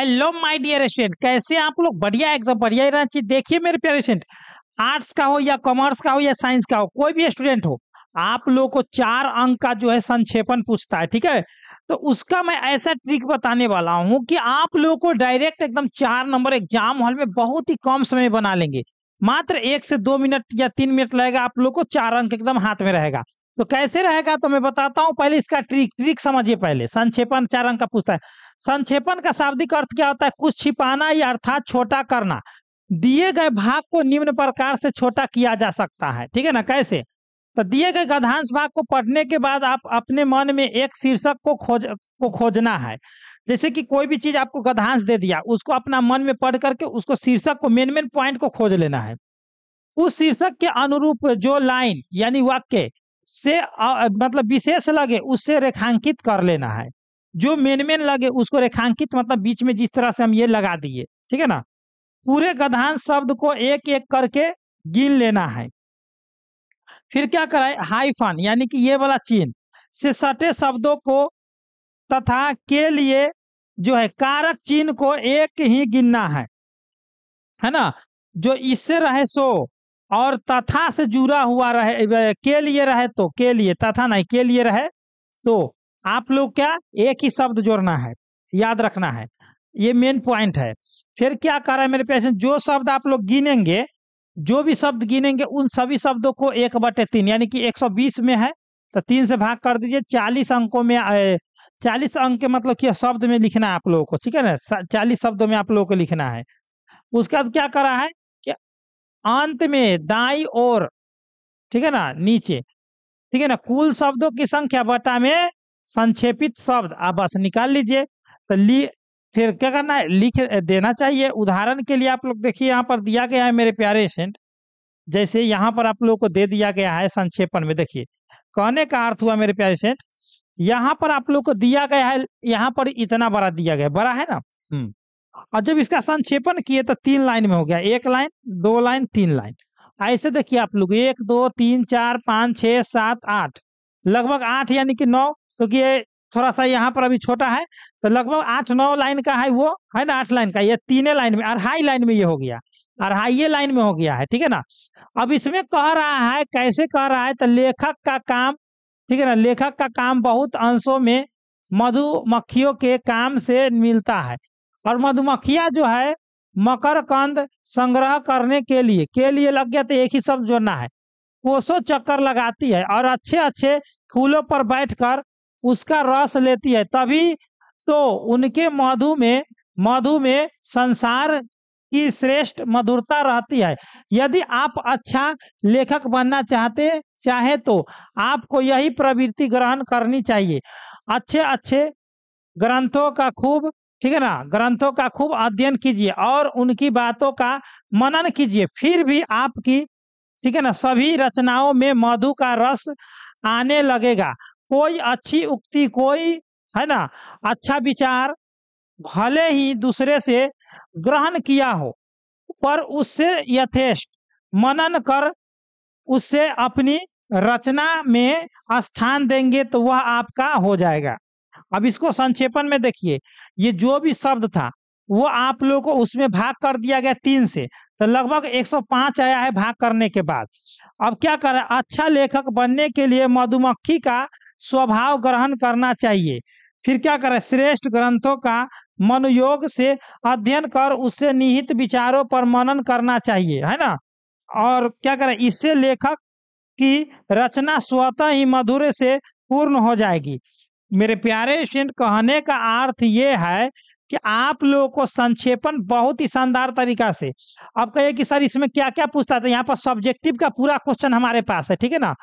Hello my dear student कैसे आप लोग बढ़िया एकदम बढ़िया ही रहना चाहिए देखिए मेरे प्यारे स्टूडेंट आर्ट्स का हो या कॉमर्स का हो या साइंस का हो कोई भी स्टूडेंट हो आप लोगों को चार अंक का जो है संक्षेपण पूछता है ठीक है तो उसका मैं ऐसा ट्रिक बताने वाला हूं कि आप लोगों को डायरेक्ट एकदम चार नंबर एग्जाम हॉल में बहुत ही कम समय बना लेंगे मात्र एक से दो मिनट या तीन मिनट लगेगा आप लोग को चार अंक एकदम हाथ में रहेगा तो कैसे रहेगा तो मैं बताता हूँ पहले इसका ट्रिक ट्रिक समझिए पहले संक्षेपण चार अंक का पूछता है संक्षेपण का शाब्दिक अर्थ क्या होता है कुछ छिपाना या अर्थात छोटा करना दिए गए भाग को निम्न प्रकार से छोटा किया जा सकता है ठीक है ना कैसे तो दिए गए गधांश भाग को पढ़ने के बाद आप अपने मन में एक शीर्षक को खोज को खोजना है जैसे कि कोई भी चीज आपको गधांश दे दिया उसको अपना मन में पढ़ करके उसको शीर्षक को मेन मेन पॉइंट को खोज लेना है उस शीर्षक के अनुरूप जो लाइन यानी वाक्य से आ, मतलब विशेष लगे उससे रेखांकित कर लेना है जो मेन मेन लगे उसको रेखांकित मतलब बीच में जिस तरह से हम ये लगा दिए ठीक है ना पूरे गधान शब्द को एक एक करके गिन लेना है फिर क्या कराए हाइफन यानी कि ये वाला चिन्ह से सटे शब्दों को तथा के लिए जो है कारक चिन्ह को एक ही गिनना है है ना जो इससे रहे सो और तथा से जुड़ा हुआ रहे के लिए रहे तो के लिए तथा नहीं के लिए रहे तो आप लोग क्या एक ही शब्द जोड़ना है याद रखना है ये मेन पॉइंट है फिर क्या कर रहा है मेरे पेशेंट जो शब्द आप लोग गिनेंगे जो भी शब्द गिनेंगे उन सभी शब्दों को एक बटे तीन यानी कि 120 में है तो तीन से भाग कर दीजिए 40 अंकों में चालीस अंक के मतलब कि शब्द में लिखना है आप लोगों को ठीक है ना चालीस शब्दों में आप लोगों को लिखना है उसके बाद क्या करा है कि अंत में दाई और ठीक है ना नीचे ठीक है ना कुल शब्दों की संख्या बटा में संक्षेपित शब्द आप बस निकाल लीजिए तो ली फिर क्या करना है लिख देना चाहिए उदाहरण के लिए आप लोग देखिए यहाँ पर दिया गया है मेरे प्यारे एसेंट जैसे यहाँ पर आप लोगों को दे दिया गया है संक्षेपण में देखिए कहने का अर्थ हुआ मेरे प्यारे एसेंट यहाँ पर आप लोग को दिया गया है यहाँ पर इतना बड़ा दिया गया बड़ा है ना हम्म। और जब इसका संक्षेपण किए तो तीन लाइन में हो गया एक लाइन दो लाइन तीन लाइन ऐसे देखिए आप लोग एक दो तीन चार पाँच छः सात आठ लगभग आठ यानी कि नौ क्योंकि ये थोड़ा सा यहाँ पर अभी छोटा है तो लगभग आठ नौ लाइन का है वो है ना आठ लाइन का ये तीने लाइन में अढ़ाई लाइन में ये हो गया अढ़ाइये लाइन में हो गया है ठीक है ना अब इसमें कह रहा है कैसे कह रहा है तो लेखक का काम ठीक है ना लेखक का काम बहुत अंशों में मधुमक्खियों के काम से मिलता है और मधुमक्खिया जो है मकर कंद संग्रह करने के लिए के लिए लग गया तो एक ही शब्द जोड़ना है कोसों चक्कर लगाती है और अच्छे अच्छे फूलों पर बैठकर उसका रस लेती है तभी तो उनके मधु में मधु में संसार की श्रेष्ठ मधुरता रहती है यदि आप अच्छा लेखक बनना चाहते चाहे तो आपको यही प्रवृत्ति ग्रहण करनी चाहिए अच्छे अच्छे ग्रंथों का खूब ठीक है ना ग्रंथों का खूब अध्ययन कीजिए और उनकी बातों का मनन कीजिए फिर भी आपकी ठीक है ना सभी रचनाओं में मधु का रस आने लगेगा कोई अच्छी उक्ति कोई है ना अच्छा विचार भले ही दूसरे से ग्रहण किया हो पर उससे यथेष्ट मनन कर उससे अपनी रचना में स्थान देंगे तो वह आपका हो जाएगा अब इसको संक्षेपण में देखिए ये जो भी शब्द था वो आप लोग को उसमें भाग कर दिया गया तीन से तो लगभग 105 आया है भाग करने के बाद अब क्या करें अच्छा लेखक बनने के लिए मधुमक्खी का स्वभाव ग्रहण करना चाहिए फिर क्या करें श्रेष्ठ ग्रंथों का मनोयोग से अध्ययन कर उससे निहित विचारों पर मनन करना चाहिए है ना और क्या करें इससे लेखक की रचना स्वतः ही मधुर से पूर्ण हो जाएगी मेरे प्यारे स्टूडेंट कहने का अर्थ ये है कि आप लोगों को संक्षेपण बहुत ही शानदार तरीका से अब कहिए कि सर इसमें क्या क्या पूछता था तो यहाँ पर सब्जेक्टिव का पूरा क्वेश्चन हमारे पास है ठीक है ना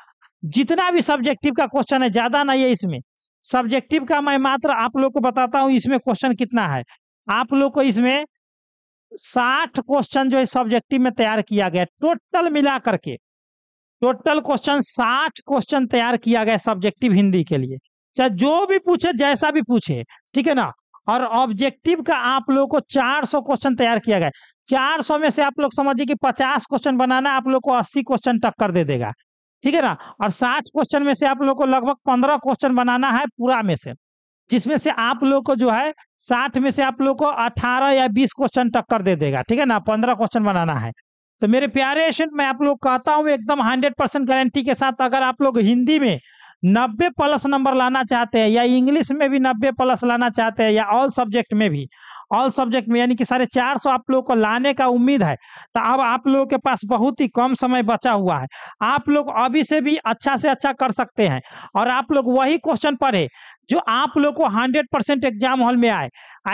जितना भी सब्जेक्टिव का क्वेश्चन है ज्यादा नहीं है इसमें सब्जेक्टिव का मैं मात्र आप लोग को बताता हूँ इसमें क्वेश्चन कितना है आप लोग को इसमें साठ क्वेश्चन जो है सब्जेक्टिव में तैयार किया गया टोटल मिला करके टोटल क्वेश्चन साठ क्वेश्चन तैयार किया गया सब्जेक्टिव हिंदी के लिए चाहे जो भी पूछे जैसा भी पूछे ठीक है ना और ऑब्जेक्टिव का आप लोग को 400 क्वेश्चन तैयार किया गया 400 में से आप लोग समझिए कि 50 क्वेश्चन बनाना आप लोग को 80 क्वेश्चन टक्कर दे देगा ठीक है ना और साठ क्वेश्चन में से आप लोग को लगभग पंद्रह क्वेश्चन बनाना है पूरा में से जिसमें से आप लोग को जो है साठ में से आप लोग को अठारह या बीस क्वेश्चन टक्कर दे देगा ठीक है ना पंद्रह क्वेश्चन बनाना है तो मेरे प्यारे स्टूडेंट मैं आप लोग कहता हूँ एकदम हंड्रेड परसेंट गारंटी के साथ अगर आप लोग हिंदी में नब्बे प्लस नंबर लाना चाहते हैं या इंग्लिश में भी नब्बे प्लस लाना चाहते हैं या ऑल सब्जेक्ट में भी ऑल सब्जेक्ट में यानी कि साढ़े चार सौ आप लोगों को लाने का उम्मीद है तो अब आप लोगों के पास बहुत ही कम समय बचा हुआ है आप लोग अभी से भी अच्छा से अच्छा कर सकते हैं और आप लोग वही क्वेश्चन पढ़े जो आप लोग को हंड्रेड परसेंट एग्जाम हॉल में आए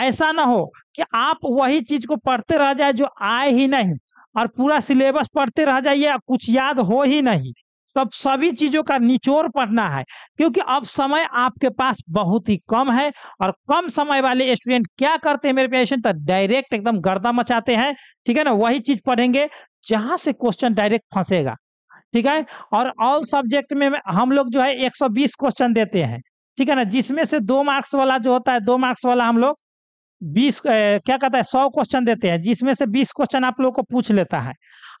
ऐसा ना हो कि आप वही चीज को पढ़ते रह जाए जो आए ही नहीं और पूरा सिलेबस पढ़ते रह जाइए कुछ याद हो ही नहीं तो अब सभी चीजों का निचोड़ पढ़ना है क्योंकि अब समय आपके पास बहुत ही कम है और कम समय वाले स्टूडेंट क्या करते हैं मेरे पेशेंट तो डायरेक्ट एकदम गर्दा मचाते हैं ठीक है ना वही चीज पढ़ेंगे जहां से क्वेश्चन डायरेक्ट फंसेगा ठीक है और ऑल सब्जेक्ट में हम लोग जो है 120 क्वेश्चन देते हैं ठीक है ना जिसमें से दो मार्क्स वाला जो होता है दो मार्क्स वाला हम लोग बीस क्या कहता है सौ क्वेश्चन देते हैं जिसमें से बीस क्वेश्चन आप लोग को पूछ लेता है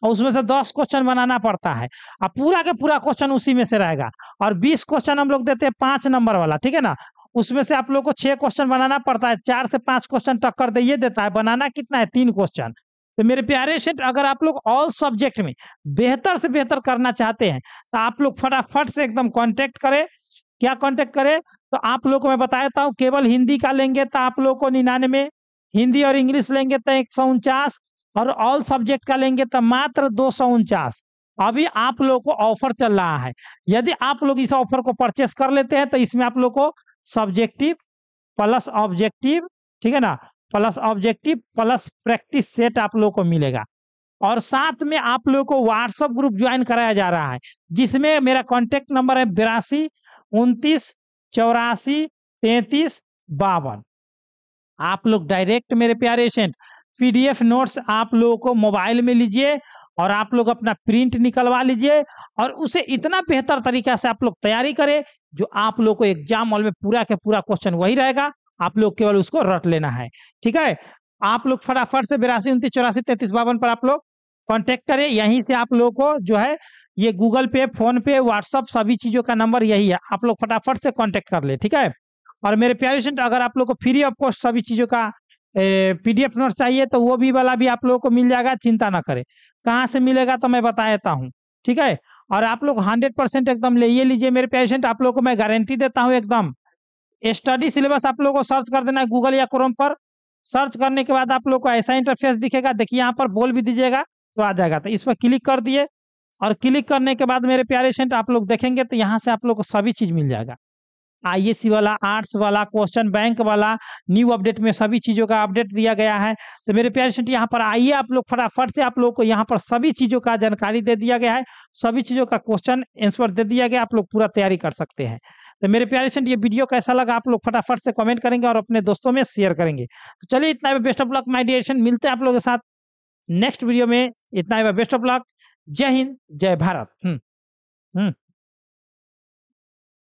और उसमें से दस क्वेश्चन बनाना पड़ता है और पूरा के पूरा क्वेश्चन उसी में से रहेगा और बीस क्वेश्चन हम लोग देते हैं पांच नंबर वाला ठीक है ना उसमें से आप लोग को छह क्वेश्चन बनाना पड़ता है चार से पांच क्वेश्चन टक्कर दे ये देता है बनाना कितना है तीन क्वेश्चन तो मेरे प्यारे सेट अगर आप लोग ऑल सब्जेक्ट में बेहतर से बेहतर करना चाहते हैं तो आप लोग फटाफट से एकदम कांटेक्ट करें क्या कांटेक्ट करें तो आप लोग को मैं बताता हूँ केवल हिंदी का लेंगे तो आप लोग को निन्यानवे हिंदी और इंग्लिश लेंगे तो एक सौ उनचास और ऑल सब्जेक्ट का लेंगे तो मात्र दो अभी आप लोग को ऑफर चल रहा है यदि आप लोग इस ऑफर को परचेस कर लेते हैं तो इसमें आप लोग को सब्जेक्टिव प्लस ऑब्जेक्टिव ठीक है ना plus objective plus practice set आप लोग को मिलेगा और साथ में आप लोग को व्हाट्सअप ग्रुप ज्वाइन कराया जा रहा है जिसमें मेरा कॉन्टेक्ट नंबर है बिरासी उनतीस चौरासी तैतीस बावन आप लोग डायरेक्ट मेरे प्यारे एशेंट पीडीएफ नोट्स आप लोगों को मोबाइल में लीजिए और आप लोग अपना प्रिंट निकलवा लीजिए और उसे इतना बेहतर तरीका से आप लोग तैयारी करें जो आप लोग को एग्जाम हॉल में पूरा के पूरा क्वेश्चन वही रहेगा आप लोग केवल उसको रट लेना है ठीक है आप लोग फटाफट से बिरासी उन्तीस चौरासी तैतीस बावन पर आप लोग कॉन्टेक्ट करें यहीं से आप लोग को जो है ये गूगल पे फोन पे व्हाट्सअप सभी चीजों का नंबर यही है आप लोग फटाफट से कॉन्टेक्ट कर ले ठीक है और मेरे प्यारे अगर आप लोग को फ्री ऑफ कॉस्ट सभी चीजों का पीडीएफ नोट चाहिए तो वो भी वाला भी आप लोगों को मिल जाएगा चिंता ना करें कहाँ से मिलेगा तो मैं बता देता हूँ ठीक है और आप लोग हंड्रेड परसेंट एकदम ले लीजिए मेरे पेशेंट आप लोग को मैं गारंटी देता हूँ एकदम स्टडी सिलेबस आप लोगों को सर्च कर देना है गूगल या क्रोम पर सर्च करने के बाद आप लोग को ऐसा इंटरफेस दिखेगा देखिए यहाँ पर बोल भी दीजिएगा तो आ जाएगा तो इस पर क्लिक कर दिए और क्लिक करने के बाद मेरे प्यारे आप लोग देखेंगे तो यहाँ से आप लोग को सभी चीज़ मिल जाएगा आईएससी वाला आर्ट्स वाला क्वेश्चन बैंक वाला न्यू अपडेट में सभी चीज़ों का अपडेट दिया गया है तो मेरे प्यारे स्टेंट यहाँ पर आइए आप लोग फटाफट से आप लोग को यहाँ पर सभी चीज़ों का जानकारी दे दिया गया है सभी चीज़ों का क्वेश्चन आंसर दे दिया गया आप लोग पूरा तैयारी कर सकते हैं तो मेरे प्यारे स्टेंट ये वीडियो कैसा लगा आप लोग फटाफट से कॉमेंट करेंगे और अपने दोस्तों में शेयर करेंगे तो चलिए इतना भी best of luck my dear मिलते हैं आप लोगों के साथ नेक्स्ट वीडियो में इतना ही बेस्ट ऑफ लक जय हिंद जय भारत हम्म हम्म